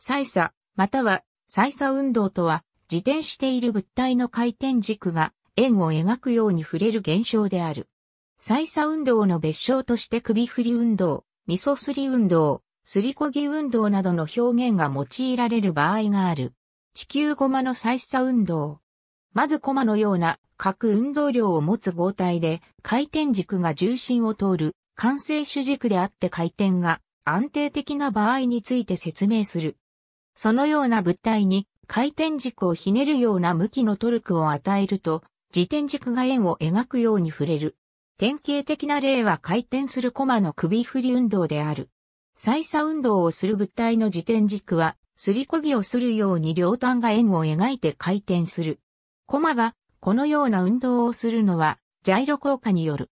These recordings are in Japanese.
再差、または再差運動とは、自転している物体の回転軸が円を描くように触れる現象である。再差運動の別称として首振り運動、味噌すり運動、すりこぎ運動などの表現が用いられる場合がある。地球ゴマの再差運動。まずコマのような各運動量を持つ合体で回転軸が重心を通る完成主軸であって回転が安定的な場合について説明する。そのような物体に回転軸をひねるような向きのトルクを与えると、自転軸が円を描くように触れる。典型的な例は回転するコマの首振り運動である。再差運動をする物体の自転軸は、すりこぎをするように両端が円を描いて回転する。コマがこのような運動をするのは、ジャイロ効果による。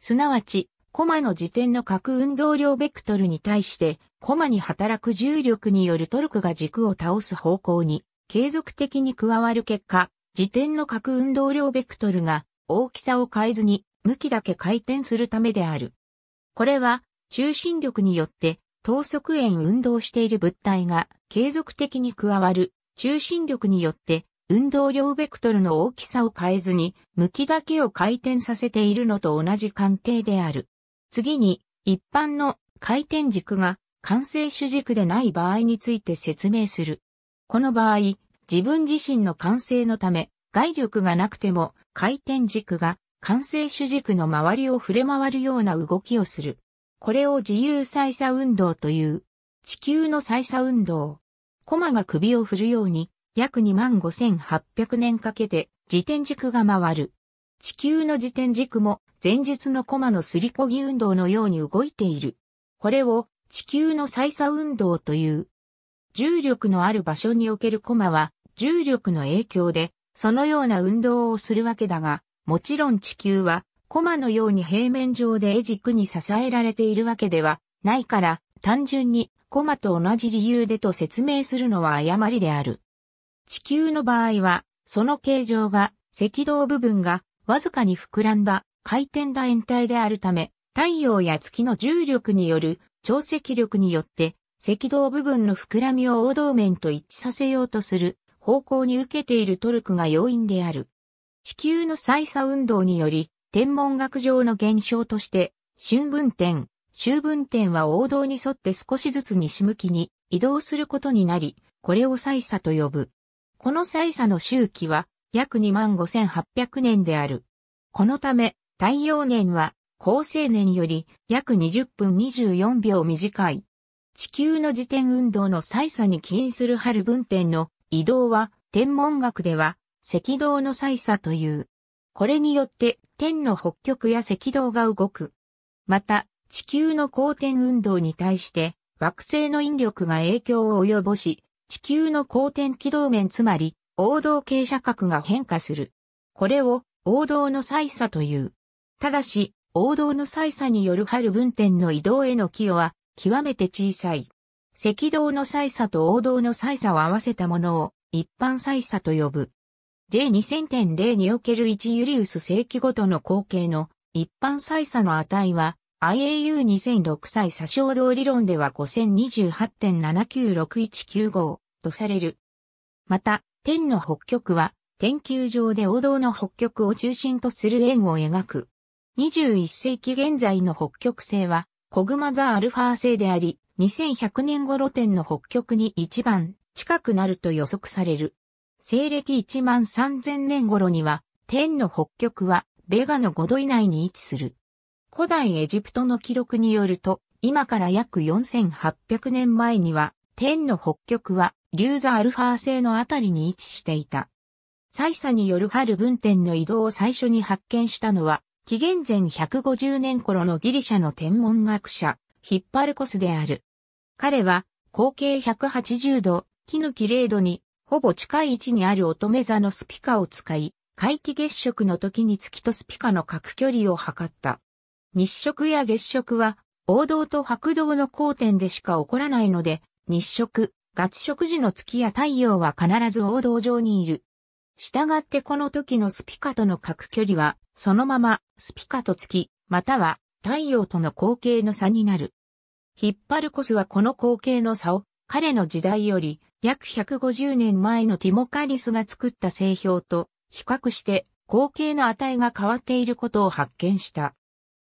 すなわち、コマの自転の角運動量ベクトルに対して、駒に働く重力によるトルクが軸を倒す方向に継続的に加わる結果、自転の角運動量ベクトルが大きさを変えずに向きだけ回転するためである。これは中心力によって等速円運動している物体が継続的に加わる中心力によって運動量ベクトルの大きさを変えずに向きだけを回転させているのと同じ関係である。次に一般の回転軸が完成主軸でない場合について説明する。この場合、自分自身の完成のため、外力がなくても回転軸が完成主軸の周りを触れ回るような動きをする。これを自由再差運動という、地球の再差運動。コマが首を振るように、約25,800年かけて自転軸が回る。地球の自転軸も前述のコマのすりこぎ運動のように動いている。これを地球の再差運動という。重力のある場所におけるコマは、重力の影響で、そのような運動をするわけだが、もちろん地球は、コマのように平面上で絵軸に支えられているわけではないから、単純にコマと同じ理由でと説明するのは誤りである。地球の場合は、その形状が、赤道部分がわずかに膨らんだ回転楕円体であるため、太陽や月の重力による潮汐力によって赤道部分の膨らみを王道面と一致させようとする方向に受けているトルクが要因である。地球の再差運動により、天文学上の現象として、春分点、秋分点は王道に沿って少しずつ西向きに移動することになり、これを再差と呼ぶ。この再差の周期は約25,800年である。このため、太陽年は高青年より約20分24秒短い。地球の自転運動の再差に起因する春分点の移動は天文学では赤道の再差という。これによって天の北極や赤道が動く。また、地球の公転運動に対して惑星の引力が影響を及ぼし、地球の公転軌道面つまり、王道傾斜角が変化する。これを王道の再差という。ただし、王道の祭差による春分点の移動への寄与は極めて小さい。赤道の祭差と王道の祭差を合わせたものを一般祭差と呼ぶ。J2000.0 における1ユリウス世紀ごとの後継の一般祭差の値は IAU2006 歳差衝動理論では5028.796195とされる。また、天の北極は、研究上で王道の北極を中心とする円を描く21世紀現在の北極星は、コグマザアルファ星であり、2100年頃天の北極に一番近くなると予測される。西暦1万3000年頃には、天の北極は、ベガの5度以内に位置する。古代エジプトの記録によると、今から約4800年前には、天の北極は、リューザアルファ星のあたりに位置していた。採査による春分天の移動を最初に発見したのは、紀元前150年頃のギリシャの天文学者、ヒッパルコスである。彼は、口径180度、木抜き0度に、ほぼ近い位置にある乙女座のスピカを使い、回帰月食の時に月とスピカの各距離を測った。日食や月食は、王道と白道の交点でしか起こらないので、日食、月食時の月や太陽は必ず王道上にいる。従ってこの時のスピカとの角距離は、そのままスピカと月、または太陽との光景の差になる。ヒッパルコスはこの光景の差を、彼の時代より約150年前のティモカリスが作った製氷と比較して光景の値が変わっていることを発見した。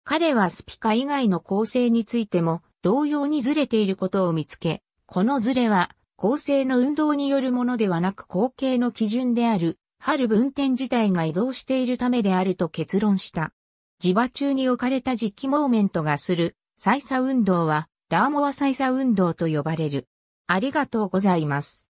彼はスピカ以外の構成についても同様にずれていることを見つけ、このずれは構成の運動によるものではなく後継の基準である、春分点自体が移動しているためであると結論した。磁場中に置かれた磁気モーメントがする、再差運動は、ラーモア再差運動と呼ばれる。ありがとうございます。